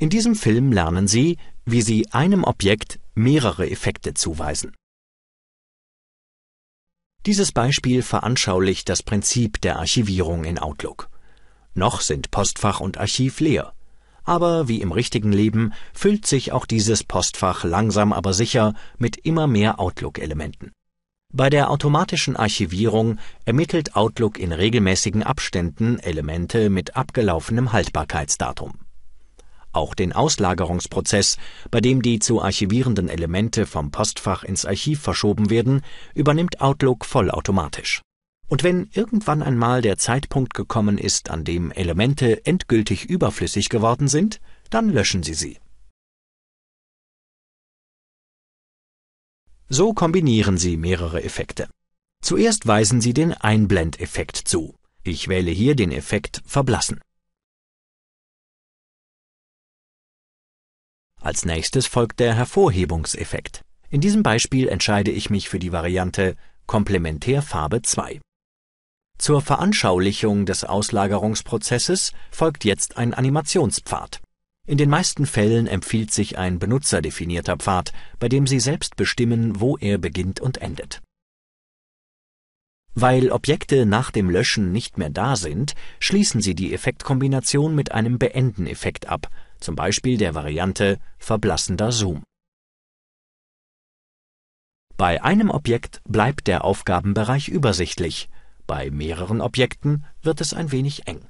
In diesem Film lernen Sie, wie Sie einem Objekt mehrere Effekte zuweisen. Dieses Beispiel veranschaulicht das Prinzip der Archivierung in Outlook. Noch sind Postfach und Archiv leer. Aber wie im richtigen Leben füllt sich auch dieses Postfach langsam aber sicher mit immer mehr Outlook-Elementen. Bei der automatischen Archivierung ermittelt Outlook in regelmäßigen Abständen Elemente mit abgelaufenem Haltbarkeitsdatum auch den Auslagerungsprozess, bei dem die zu archivierenden Elemente vom Postfach ins Archiv verschoben werden, übernimmt Outlook vollautomatisch. Und wenn irgendwann einmal der Zeitpunkt gekommen ist, an dem Elemente endgültig überflüssig geworden sind, dann löschen Sie sie. So kombinieren Sie mehrere Effekte. Zuerst weisen Sie den Einblendeffekt zu. Ich wähle hier den Effekt Verblassen. Als nächstes folgt der Hervorhebungseffekt. In diesem Beispiel entscheide ich mich für die Variante Komplementärfarbe 2. Zur Veranschaulichung des Auslagerungsprozesses folgt jetzt ein Animationspfad. In den meisten Fällen empfiehlt sich ein benutzerdefinierter Pfad, bei dem Sie selbst bestimmen, wo er beginnt und endet. Weil Objekte nach dem Löschen nicht mehr da sind, schließen Sie die Effektkombination mit einem Beenden-Effekt ab zum Beispiel der Variante verblassender Zoom. Bei einem Objekt bleibt der Aufgabenbereich übersichtlich, bei mehreren Objekten wird es ein wenig eng